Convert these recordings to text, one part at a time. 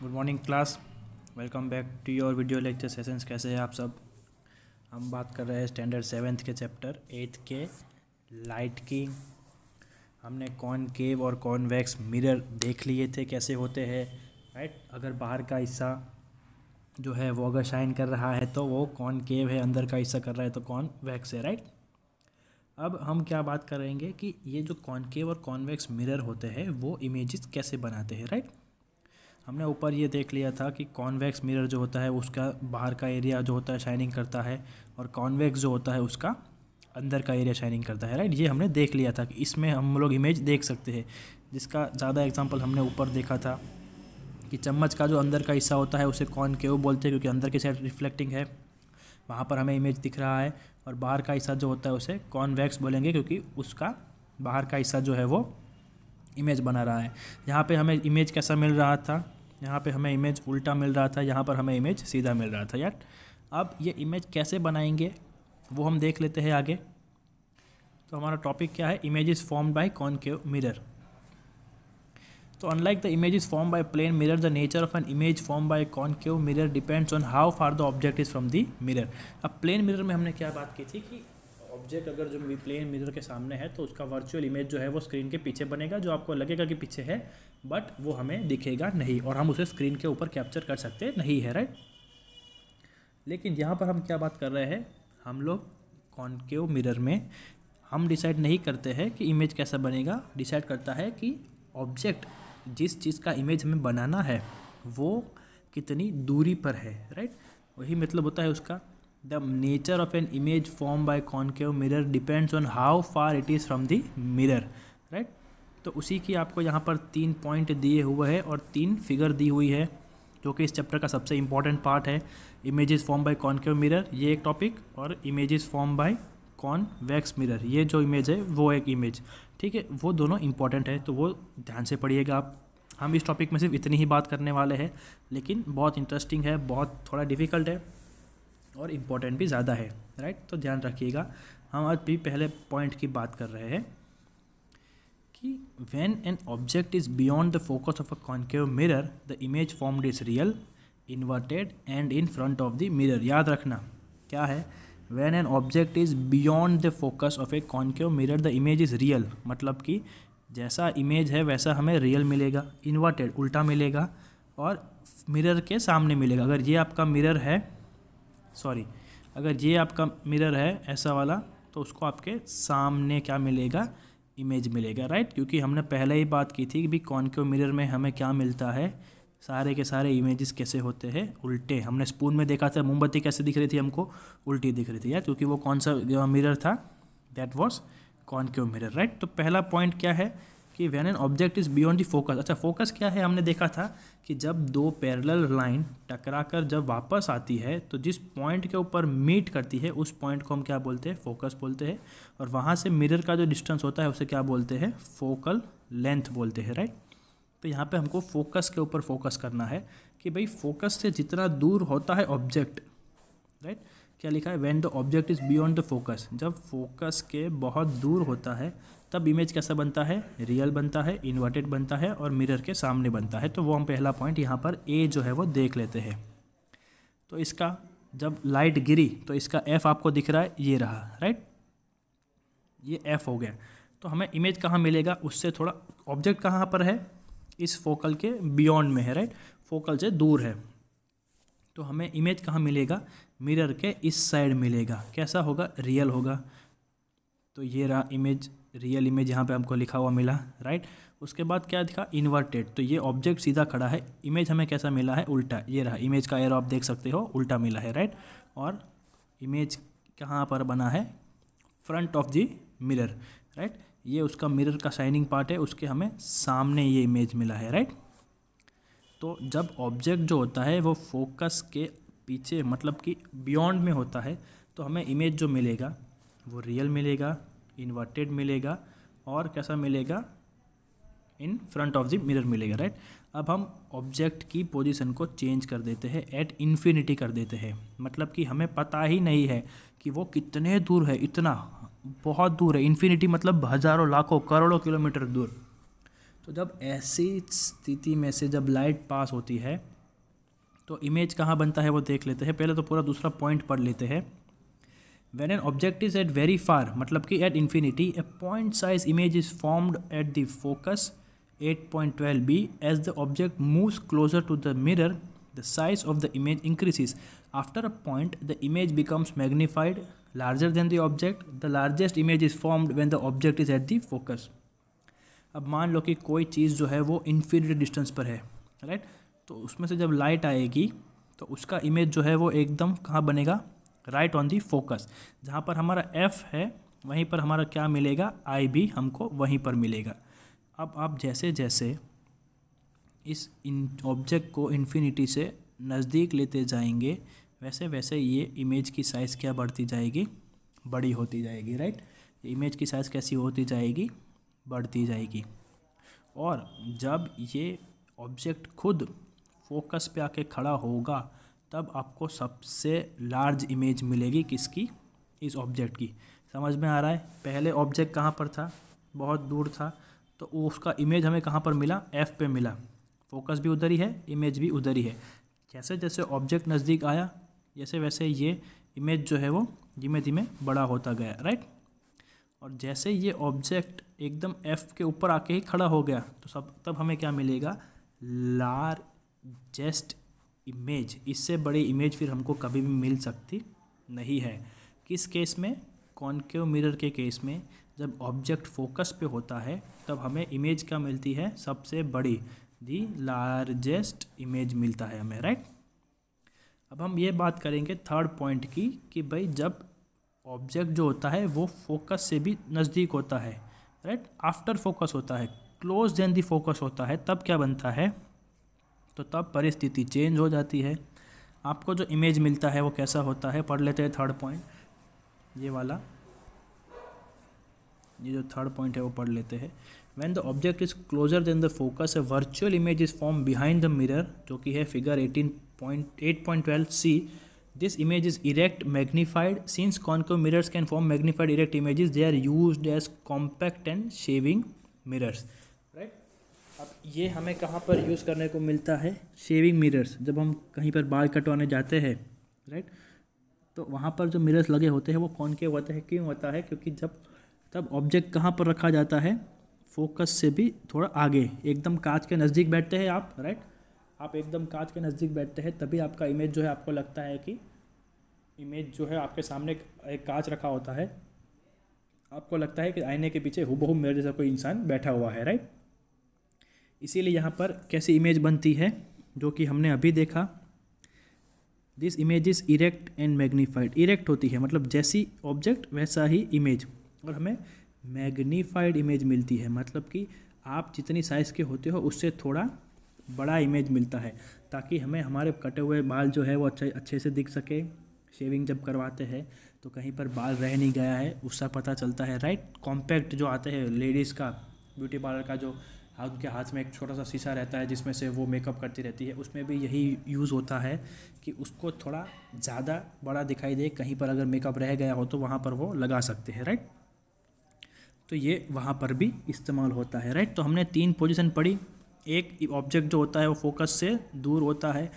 good morning class welcome back to your video lecture sessions कैसे हैं आप सब हम बात कर रहे हैं स्टैंडर्ड सेवेंथ के चैप्टर एट्थ के लाइट की हमने कॉन केव और कॉन्वैक्स मिरर देख लिए थे कैसे होते हैं राइट अगर बाहर का हिस्सा जो है वो अगर शाइन कर रहा है तो वो कॉन केव है अंदर का हिस्सा कर रहा है तो कॉन वैक्स है राइट अब हम क्या बात करेंगे कि ये जो कॉनकेव और कॉन्वेक्स मिरर होते हैं वो इमेजेस कैसे बनाते हैं राइट हमने ऊपर ये देख लिया था कि कॉन्वेक्स मिरर जो होता है उसका बाहर का एरिया जो होता है शाइनिंग करता है और कॉन्वेक्स जो होता है उसका अंदर का एरिया शाइनिंग करता है राइट ये हमने देख लिया था कि इसमें हम लोग इमेज देख सकते हैं जिसका ज़्यादा एग्जाम्पल हमने ऊपर देखा था कि चम्मच का जो अंदर का हिस्सा होता है उसे कॉन केव बोलते हैं क्योंकि अंदर की साइड रिफ्लेक्टिंग है वहाँ पर हमें इमेज दिख रहा है और बाहर का हिस्सा जो होता है उसे कॉन्वैक्स बोलेंगे क्योंकि उसका बाहर का हिस्सा जो है वो इमेज बना रहा है यहाँ पे हमें इमेज कैसा मिल रहा था यहाँ पे हमें इमेज उल्टा मिल रहा था यहाँ पर हमें इमेज सीधा मिल रहा था यार अब ये इमेज कैसे बनाएंगे वो हम देख लेते हैं आगे तो हमारा टॉपिक क्या है image is form by concave mirror तो unlike the image is form by plane mirror the nature of an image form by concave mirror depends on how far the object is from the mirror अब plane mirror में हमने क्या बात की थी कि object अगर जो प्लेन मिरर के सामने है तो उसका वर्चुअल इमेज जो है वो स्क्रीन के पीछे बनेगा जो आपको लगेगा कि पीछे है बट वो हमें दिखेगा नहीं और हम उसे स्क्रीन के ऊपर कैप्चर कर सकते नहीं है राइट लेकिन यहाँ पर हम क्या बात कर रहे हैं हम लोग कॉन्केव मिरर में हम डिसाइड नहीं करते हैं कि इमेज कैसा बनेगा डिसाइड करता है कि ऑब्जेक्ट जिस चीज़ का इमेज हमें बनाना है वो कितनी दूरी पर है राइट वही मतलब होता है उसका the nature of an image form by concave mirror depends on how far it is from the mirror right तो उसी की आपको यहाँ पर तीन पॉइंट दिए हुए हैं और तीन फिगर दी हुई है जो कि इस चैप्टर का सबसे इम्पॉर्टेंट पार्ट है images form by concave mirror ये एक टॉपिक और images form by convex mirror ये जो इमेज है वो एक इमेज ठीक है वो दोनों इंपॉर्टेंट है तो वो ध्यान से पढ़िएगा आप हम इस टॉपिक में सिर्फ इतनी ही बात करने वाले हैं लेकिन बहुत इंटरेस्टिंग है बहुत थोड़ा डिफिकल्ट है और इम्पोर्टेंट भी ज़्यादा है राइट तो ध्यान रखिएगा हम आज भी पहले पॉइंट की बात कर रहे हैं कि when an object is beyond the focus of a concave mirror the image formed is real inverted and in front of the mirror याद रखना क्या है when an object is beyond the focus of a concave mirror the image is real मतलब कि जैसा image है वैसा हमें रियल मिलेगा इन्वर्टेड उल्टा मिलेगा और मिरर के सामने मिलेगा अगर ये आपका मिरर है सॉरी अगर ये आपका मिरर है ऐसा वाला तो उसको आपके सामने क्या मिलेगा इमेज मिलेगा राइट क्योंकि हमने पहले ही बात की थी कि भी कॉनकेव मिरर में हमें क्या मिलता है सारे के सारे इमेजेस कैसे होते हैं उल्टे हमने स्पून में देखा था मोमबत्ती कैसे दिख रही थी हमको उल्टी दिख रही थी यार क्योंकि वो कौन सा मिरर था that was concave mirror right तो पहला पॉइंट क्या है कि when an object is beyond the focus अच्छा फोकस क्या है हमने देखा था कि जब दो पैरेलल लाइन टकरा कर जब वापस आती है तो जिस पॉइंट के ऊपर मीट करती है उस पॉइंट को हम क्या बोलते हैं फोकस बोलते हैं और वहाँ से मिरर का जो डिस्टेंस होता है उसे क्या बोलते हैं फोकल लेंथ बोलते हैं राइट तो यहाँ पे हमको फोकस के ऊपर फोकस करना है कि भाई फोकस से जितना दूर होता है ऑब्जेक्ट राइट क्या लिखा है when the object is beyond the focus जब फोकस के बहुत दूर होता है तब इमेज कैसा बनता है रियल बनता है इन्वर्टेड बनता है और मिरर के सामने बनता है तो वो हम पहला पॉइंट यहाँ पर ए जो है वो देख लेते हैं तो इसका जब लाइट गिरी तो इसका एफ़ आपको दिख रहा है ये रहा राइट ये एफ़ हो गया तो हमें इमेज कहाँ मिलेगा उससे थोड़ा ऑब्जेक्ट कहाँ पर है इस फोकल के बियॉन्ड में है राइट फोकल से दूर है तो हमें इमेज कहाँ मिलेगा मिरर के इस साइड मिलेगा कैसा होगा रियल होगा तो ये रहा इमेज रियल इमेज यहाँ पे हमको लिखा हुआ मिला राइट उसके बाद क्या दिखा इन्वर्टेड तो ये ऑब्जेक्ट सीधा खड़ा है इमेज हमें कैसा मिला है उल्टा ये रहा इमेज का एयर आप देख सकते हो उल्टा मिला है राइट और इमेज कहाँ पर बना है front of the mirror right ये उसका मिरर का शाइनिंग पार्ट है उसके हमें सामने ये इमेज मिला है राइट तो जब ऑब्जेक्ट जो होता है वो फोकस के पीछे मतलब कि बियॉन्ड में होता है तो हमें इमेज जो मिलेगा वो रियल मिलेगा इन्वर्टेड मिलेगा और कैसा मिलेगा in front of the mirror मिलेगा राइट अब हम ऑब्जेक्ट की पोजीशन को चेंज कर देते हैं एट इन्फिनिटी कर देते हैं मतलब कि हमें पता ही नहीं है कि वो कितने दूर है इतना बहुत दूर है इन्फिनिटी मतलब हज़ारों लाखों करोड़ों किलोमीटर दूर तो जब ऐसी स्थिति में से जब लाइट पास होती है तो इमेज कहाँ बनता है वो देख लेते हैं पहले तो पूरा दूसरा पॉइंट पढ़ लेते हैं when an object is at very far मतलब कि at infinity a point size image is formed at the focus at point twelve B as the object move closer to the mirror the size of the image increases after a point the image becomes magnified larger than the object the largest image is formed when the object is at the focus अब मान लो कि कोई चीज़ जो है वो inferior distance पर है right तो उसमें से जब लाइट आएगी तो उसका इमेज जो है वो एकदम कहाँ बनेगा राइट ऑन दी फोकस जहाँ पर हमारा एफ़ है वहीं पर हमारा क्या मिलेगा आई भी हमको वहीं पर मिलेगा अब आप जैसे जैसे इस इन ऑब्जेक्ट को इन्फिनिटी से नज़दीक लेते जाएंगे वैसे वैसे ये इमेज की साइज़ क्या बढ़ती जाएगी बड़ी होती जाएगी राइट इमेज की साइज़ कैसी होती जाएगी बढ़ती जाएगी और जब ये ऑब्जेक्ट खुद फोकस पे आके खड़ा होगा तब आपको सबसे लार्ज इमेज मिलेगी किसकी इस ऑब्जेक्ट की समझ में आ रहा है पहले ऑब्जेक्ट कहाँ पर था बहुत दूर था तो उसका इमेज हमें कहाँ पर मिला एफ़ पे मिला फोकस भी उधर ही है इमेज भी उधर ही है जैसे जैसे ऑब्जेक्ट नज़दीक आया जैसे वैसे ये इमेज जो है वो धीमे धीमे बड़ा होता गया राइट और जैसे ये ऑब्जेक्ट एकदम एफ़ के ऊपर आके ही खड़ा हो गया तो सब तब हमें क्या मिलेगा जेस्ट इमेज इससे बड़ी इमेज फिर हमको कभी भी मिल सकती नहीं है किस केस में कॉन्केव मिरर के केस में जब ऑब्जेक्ट फोकस पे होता है तब हमें इमेज क्या मिलती है सबसे बड़ी दी लार्जेस्ट इमेज मिलता है हमें राइट अब हम ये बात करेंगे थर्ड पॉइंट की कि भाई जब ऑब्जेक्ट जो होता है वो फोकस से भी नज़दीक होता है राइट आफ्टर फोकस होता है क्लोज देन दी फोकस होता है तब क्या बनता है तो तब परिस्थिति चेंज हो जाती है आपको जो इमेज मिलता है वो कैसा होता है पढ़ लेते हैं थर्ड पॉइंट ये वाला ये जो थर्ड पॉइंट है वो पढ़ लेते हैं when the object is closer than the focus a virtual image is form behind the mirror जो कि है figure eighteen point eight point twelve C this image is erect magnified since concave mirrors can form magnified erect image they are use as compact and shaving mirrors right अब ये हमें कहाँ पर use करने को मिलता है शेविंग मिरर्स जब हम कहीं पर बाल कटवाने जाते हैं राइट तो वहाँ पर जो मिरर्स लगे होते हैं वो कौन के होते हैं क्यों होता है क्योंकि जब तब ऑब्जेक्ट कहाँ पर रखा जाता है फोकस से भी थोड़ा आगे एकदम कांच के नज़दीक बैठते हैं आप राइट आप एकदम कांच के नज़दीक बैठते हैं तभी आपका इमेज जो है आपको लगता है कि इमेज जो है आपके सामने एक कांच रखा होता है आपको लगता है कि आईने के पीछे हुबहू मेरे जैसा कोई इंसान बैठा हुआ है राइट इसीलिए यहाँ पर कैसी इमेज बनती है जो कि हमने अभी देखा this image is erect and magnified erect होती है मतलब जैसी ऑब्जेक्ट वैसा ही इमेज और हमें मैग्नीफाइड इमेज मिलती है मतलब कि आप जितनी साइज़ के होते हो उससे थोड़ा बड़ा इमेज मिलता है ताकि हमें हमारे कटे हुए बाल जो है वो अच्छे अच्छे से दिख सके शेविंग जब करवाते हैं तो कहीं पर बाल रह नहीं गया है उसका पता चलता है राइट कॉम्पैक्ट जो आते हैं लेडीज़ का ब्यूटी पार्लर का जो हाथ उनके हाथ में एक छोटा सा शीशा रहता है जिसमें से वो मेकअप करती रहती है उसमें भी यही यूज़ होता है कि उसको थोड़ा ज़्यादा बड़ा दिखाई दे कहीं पर अगर मेकअप रह गया हो तो वहाँ पर वो लगा सकते हैं राइट तो ये वहाँ पर भी इस्तेमाल होता है राइट तो हमने तीन पोजिशन पढ़ी एक ऑब्जेक्ट जो होता है वो फोकस से दूर होता है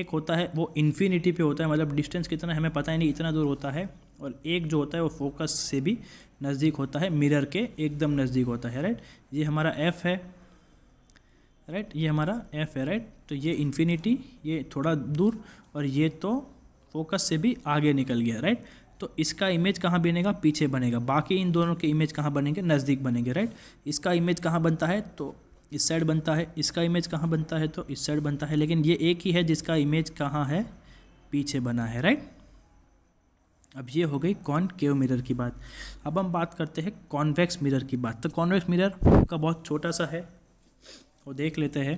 एक होता है वो इन्फिनिटी पे होता है मतलब डिस्टेंस कितना हमें पता ही नहीं इतना दूर होता है और एक जो होता है वो फोकस से भी नज़दीक होता है मिरर के एकदम नज़दीक होता है राइट ये हमारा एफ़ है राइट ये हमारा एफ़ है राइट तो ये इन्फिनिटी ये थोड़ा दूर और ये तो फोकस से भी आगे निकल गया राइट तो इसका इमेज कहाँ बनेगा पीछे बनेगा बाकी इन दोनों के इमेज कहाँ बनेंगे नज़दीक बनेंगे राइट इसका इमेज कहाँ बनता है तो इस साइड बनता है इसका इमेज कहाँ बनता है तो इस साइड बनता है लेकिन ये एक ही है जिसका इमेज कहाँ है पीछे बना है राइट अब ये हो गई कॉन केव मिरर की बात अब हम बात करते हैं कॉन्वेक्स मिरर की बात तो कॉन्वेक्स मिरर का बहुत छोटा सा है वो देख लेते हैं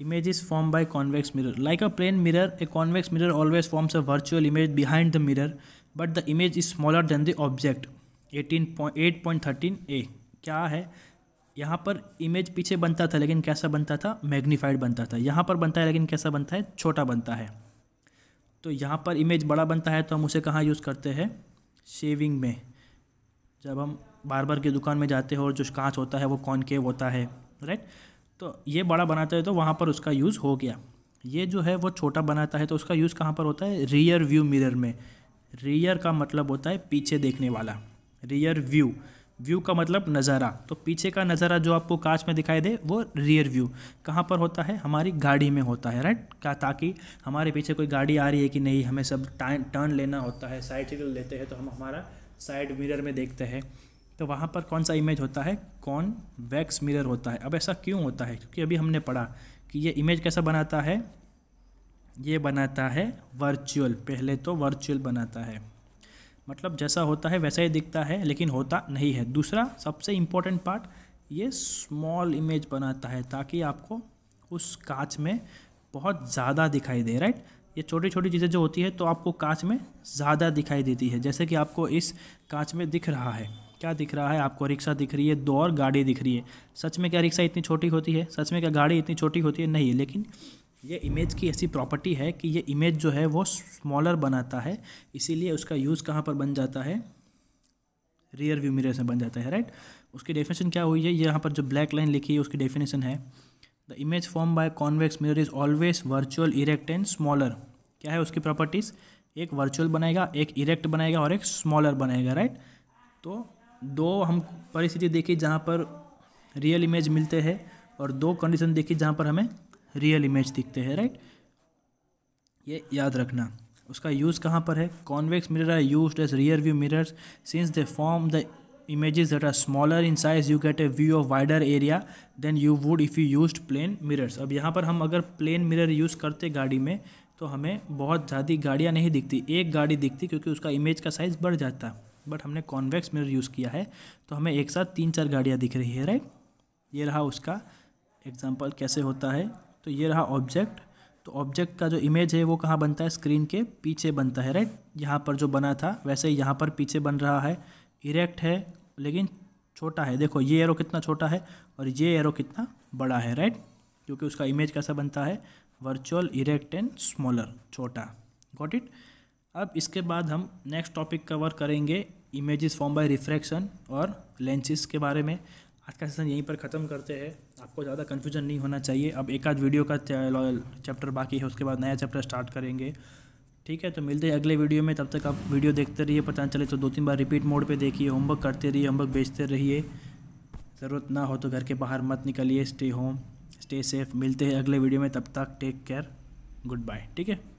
image is form by convex mirror like a plane mirror a convex mirror always forms a virtual image behind the mirror but the image is smaller than the object eighteen point eight point thirteen A क्या है यहाँ पर image पीछे बनता था लेकिन कैसा बनता था मैग्नीफाइड बनता था यहाँ पर बनता है लेकिन कैसा बनता है छोटा बनता है तो यहाँ पर इमेज बड़ा बनता है तो हम उसे कहाँ यूज़ करते हैं शेविंग में जब हम बार बार की दुकान में जाते हैं और जो कांच होता है वो कॉनकेव होता है राइट तो ये बड़ा बनाता है तो वहाँ पर उसका यूज़ हो गया ये जो है वो छोटा बनाता है तो उसका यूज़ कहाँ पर होता है रियर व्यू मिरर में रियर का मतलब होता है पीछे देखने वाला रियर व्यू व्यू का मतलब नज़ारा तो पीछे का नज़ारा जो आपको कांच में दिखाई दे वो रियर व्यू कहाँ पर होता है हमारी गाड़ी में होता है राइट क्या ताकि हमारे पीछे कोई गाड़ी आ रही है कि नहीं हमें सब टर्न लेना होता है साइड सिकल लेते हैं तो हम हमारा साइड मिरर में देखते हैं तो वहाँ पर कौन सा इमेज होता है कौन वैक्स मिरर होता है अब ऐसा क्यों होता है क्योंकि अभी हमने पढ़ा कि ये इमेज कैसा बनाता है ये बनाता है वर्चुअल पहले तो वर्चुअल बनाता है मतलब जैसा होता है वैसा ही दिखता है लेकिन होता नहीं है दूसरा सबसे इम्पोर्टेंट पार्ट ये स्मॉल इमेज बनाता है ताकि आपको उस कांच में बहुत ज़्यादा दिखाई दे राइट ये छोटी छोटी चीज़ें जो होती है तो आपको कांच में ज़्यादा दिखाई देती है जैसे कि आपको इस कांच में दिख रहा है क्या दिख रहा है आपको रिक्शा दिख रही है दो और गाड़ी दिख रही है सच में क्या रिक्शा इतनी छोटी होती है सच में क्या गाड़ी इतनी छोटी होती है नहीं लेकिन ये इमेज की ऐसी प्रॉपर्टी है कि ये इमेज जो है वो स्मॉलर बनाता है इसीलिए उसका यूज़ कहाँ पर बन जाता है रियर व्यू मिरर से बन जाता है राइट उसकी डेफिनेशन क्या हुई है यहाँ पर जो ब्लैक लाइन लिखी है उसकी डेफिनेशन है the image form by convex mirror is always virtual erect and smaller क्या है उसकी प्रॉपर्टीज़ एक वर्चुअल बनाएगा एक इरेक्ट बनाएगा और एक स्मॉलर बनाएगा राइट तो दो हम परिस्थिति देखी जहाँ पर रियल इमेज मिलते हैं और दो कंडीशन देखी जहाँ पर हमें रियल इमेज दिखते हैं राइट ये याद रखना उसका यूज़ कहाँ पर है convex mirror are use as rear view mirrors since they form the image that are smaller in size you get a view of wider area than you would if you use plane mirrors अब यहाँ पर हम अगर plane mirror use करते गाड़ी में तो हमें बहुत ज़्यादा गाड़ियाँ नहीं दिखती एक गाड़ी दिखती क्योंकि उसका इमेज का साइज़ बढ़ जाता बट हमने कॉन्वेक्स मिरर यूज़ किया है तो हमें एक साथ तीन चार गाड़ियाँ दिख रही है राइट ये रहा उसका एग्जाम्पल कैसे होता है तो ये रहा ऑब्जेक्ट तो ऑब्जेक्ट का जो इमेज है वो कहाँ बनता है स्क्रीन के पीछे बनता है राइट यहाँ पर जो बना था वैसे ही यहाँ पर पीछे बन रहा है इरेक्ट है लेकिन छोटा है देखो ये एरो कितना छोटा है और ये एरो कितना बड़ा है राइट क्योंकि उसका इमेज कैसा बनता है वर्चुअल इरेक्ट एंड स्मॉलर छोटा गॉट इट अब इसके बाद हम नेक्स्ट टॉपिक कवर करेंगे इमेजेस फॉर्म बाय रिफ्रैक्शन और लेंसेज के बारे में आज का सेशन यहीं पर ख़त्म करते हैं आपको ज़्यादा कन्फ्यूजन नहीं होना चाहिए अब एक आध वीडियो का चैप्टर बाकी है उसके बाद नया चैप्टर स्टार्ट करेंगे ठीक है तो मिलते हैं अगले वीडियो में तब तक आप वीडियो देखते रहिए पता चले तो दो तीन बार रिपीट मोड पे देखिए होमवर्क करते रहिए होमवर्क बेचते रहिए ज़रूरत ना हो तो घर के बाहर मत निकलिए स्टे होम स्टे सेफ मिलते हैं अगले वीडियो में तब तक टेक केयर गुड बाय ठीक है